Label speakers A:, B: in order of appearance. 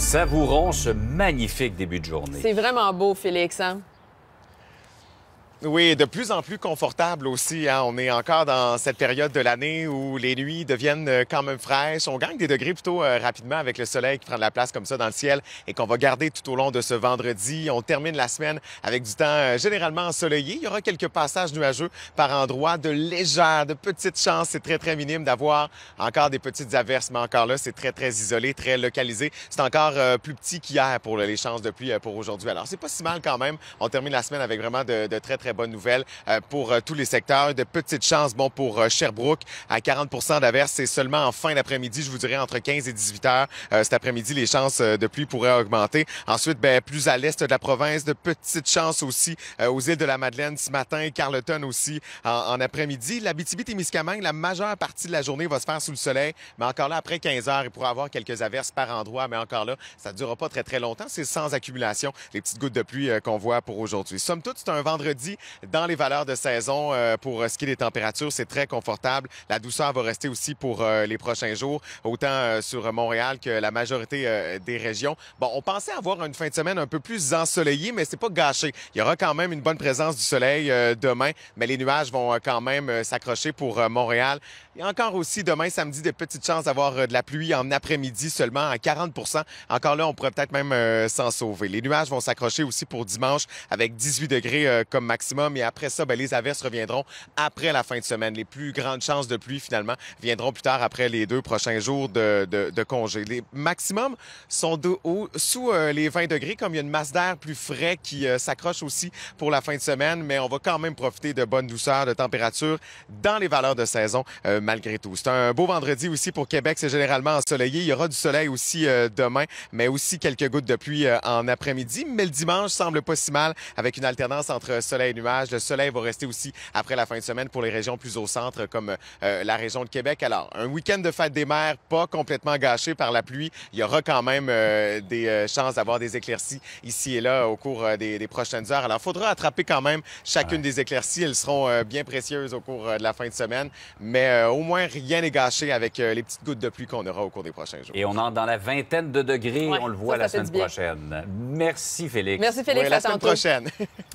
A: Savourons ce magnifique début de journée. C'est vraiment beau, Félix. Hein? Oui, de plus en plus confortable aussi. Hein? On est encore dans cette période de l'année où les nuits deviennent euh, quand même fraîches. On gagne des degrés plutôt euh, rapidement avec le soleil qui prend de la place comme ça dans le ciel et qu'on va garder tout au long de ce vendredi. On termine la semaine avec du temps euh, généralement ensoleillé. Il y aura quelques passages nuageux par endroits, de légères, de petites chances. C'est très, très minime d'avoir encore des petites averses, mais encore là, c'est très, très isolé, très localisé. C'est encore plus petit qu'hier pour les chances de pluie pour aujourd'hui. Alors, c'est pas si mal quand même. On termine la semaine avec vraiment de, de très, très bonne nouvelle euh, pour euh, tous les secteurs. De petites chances, bon, pour euh, Sherbrooke, à 40 d'averses, c'est seulement en fin d'après-midi, je vous dirais entre 15 et 18 heures. cet après-midi, les chances de pluie pourraient augmenter. Ensuite, ben, plus à l'est de la province, de petites chances aussi aux îles de la Madeleine ce matin, Carleton aussi en, après-midi. La Bitibi-Témiscamingue, la majeure partie de la journée va se faire sous le soleil, mais encore là, après 15 heures, il y avoir quelques averses par endroit, mais encore là, ça ne durera pas très, très longtemps. C'est sans accumulation, les petites gouttes de pluie qu'on voit pour aujourd'hui. Somme toute, c'est un vendredi dans les valeurs de saison euh, pour euh, ce qui est des températures. C'est très confortable. La douceur va rester aussi pour euh, les prochains jours, autant sur Montréal que la majorité des régions. Bon, on pensait avoir une fin de semaine un peu plus ensoleillée, mais c'est pas gâché. Il y aura quand même une bonne présence du soleil demain, mais les nuages vont quand même s'accrocher pour Montréal. Et encore aussi demain, samedi, des petites chances d'avoir de la pluie en après-midi seulement à 40 Encore là, on pourrait peut-être même s'en sauver. Les nuages vont s'accrocher aussi pour dimanche avec 18 degrés comme maximum. Et après ça, ben, les averses reviendront après la fin de semaine. Les plus grandes chances de pluie, finalement, viendront plus tard après les deux prochains jours de, de, de congé. Les maximums sont de haut, sous euh, les 20 degrés, comme il y a une masse d'air plus frais qui euh, s'accroche aussi pour la fin de semaine. Mais on va quand même profiter de bonnes douceur, de température dans les valeurs de saison, euh, malgré tout. C'est un beau vendredi aussi pour Québec. C'est généralement ensoleillé. Il y aura du soleil aussi demain, mais aussi quelques gouttes de pluie en après-midi. Mais le dimanche semble pas si mal avec une alternance entre soleil et le soleil va rester aussi après la fin de semaine pour les régions plus au centre, comme euh, la région de Québec. Alors, un week-end de fête des mers, pas complètement gâché par la pluie. Il y aura quand même euh, des euh, chances d'avoir des éclaircies ici et là au cours des, prochaines heures. Alors, il faudra attraper quand même chacune des éclaircies. Elles seront bien précieuses au cours de la fin de semaine. Mais au moins, rien n'est gâché avec les petites gouttes de pluie qu'on aura au cours des prochains jours. Et on entre dans la vingtaine de degrés. on le voit la semaine prochaine. Merci, Félix. Merci, Félix. la semaine prochaine.